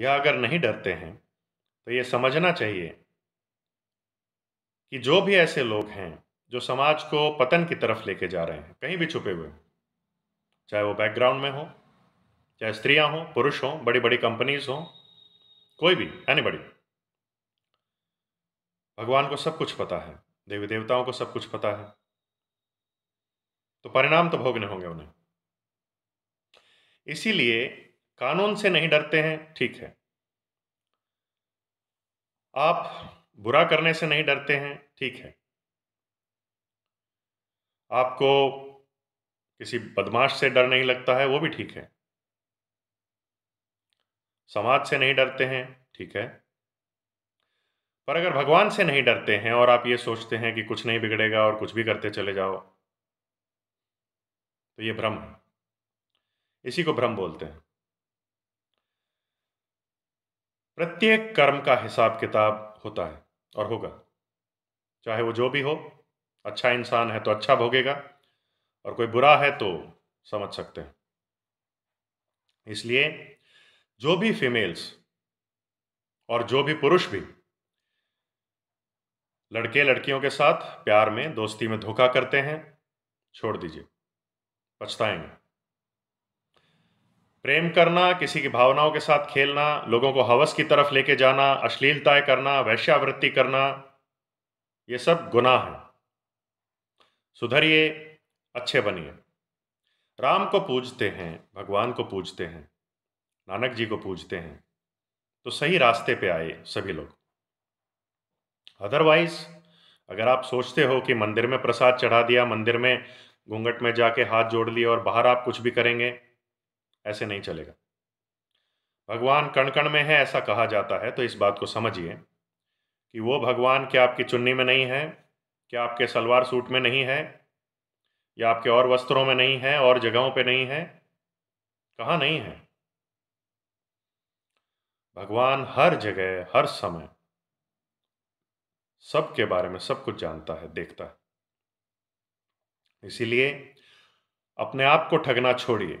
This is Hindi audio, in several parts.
या अगर नहीं डरते हैं तो ये समझना चाहिए कि जो भी ऐसे लोग हैं जो समाज को पतन की तरफ लेके जा रहे हैं कहीं भी छुपे हुए चाहे वो बैकग्राउंड में हो चाहे स्त्रियां हों पुरुष हों बड़ी बड़ी कंपनीज हों कोई भी एनी बड़ी भगवान को सब कुछ पता है देवी देवताओं को सब कुछ पता है तो परिणाम तो भोगने होंगे उन्हें इसीलिए कानून से नहीं डरते हैं ठीक है आप बुरा करने से नहीं डरते हैं ठीक है आपको किसी बदमाश से डर नहीं लगता है वो भी ठीक है समाज से नहीं डरते हैं ठीक है पर अगर भगवान से नहीं डरते हैं और आप ये सोचते हैं कि कुछ नहीं बिगड़ेगा और कुछ भी करते चले जाओ तो ये भ्रम है इसी को भ्रम बोलते हैं प्रत्येक कर्म का हिसाब किताब होता है और होगा चाहे वो जो भी हो अच्छा इंसान है तो अच्छा भोगेगा और कोई बुरा है तो समझ सकते हैं इसलिए जो भी फीमेल्स और जो भी पुरुष भी लड़के लड़कियों के साथ प्यार में दोस्ती में धोखा करते हैं छोड़ दीजिए पछताएंगे प्रेम करना किसी की भावनाओं के साथ खेलना लोगों को हवस की तरफ लेके जाना अश्लीलताएं करना वैश्यावृत्ति करना ये सब गुनाह है सुधरिए अच्छे बनिए राम को पूजते हैं भगवान को पूजते हैं नानक जी को पूजते हैं तो सही रास्ते पे आए सभी लोग अदरवाइज अगर आप सोचते हो कि मंदिर में प्रसाद चढ़ा दिया मंदिर में घूंघट में जाके हाथ जोड़ लिए और बाहर आप कुछ भी करेंगे ऐसे नहीं चलेगा भगवान कण कण में है ऐसा कहा जाता है तो इस बात को समझिए कि वो भगवान क्या आपकी चुन्नी में नहीं है क्या आपके सलवार सूट में नहीं है या आपके और वस्त्रों में नहीं है और जगहों पे नहीं है कहाँ नहीं है भगवान हर जगह हर समय सबके बारे में सब कुछ जानता है देखता है इसीलिए अपने आप को ठगना छोड़िए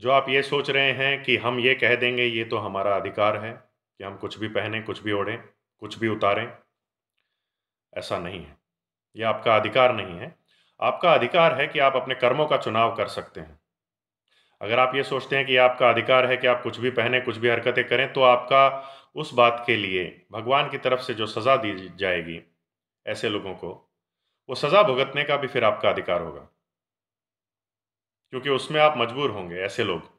जो आप ये सोच रहे हैं कि हम ये कह देंगे ये तो हमारा अधिकार है कि हम कुछ भी पहने कुछ भी ओढ़ें कुछ भी उतारें ऐसा नहीं है यह आपका अधिकार नहीं है आपका अधिकार है कि आप अपने कर्मों का चुनाव कर सकते हैं अगर आप ये सोचते हैं कि आपका अधिकार है कि आप कुछ भी पहने कुछ भी हरकतें करें तो आपका उस बात के लिए भगवान की तरफ से जो सज़ा दी जाएगी ऐसे लोगों को वो सज़ा भुगतने का भी फिर आपका अधिकार होगा क्योंकि उसमें आप मजबूर होंगे ऐसे लोग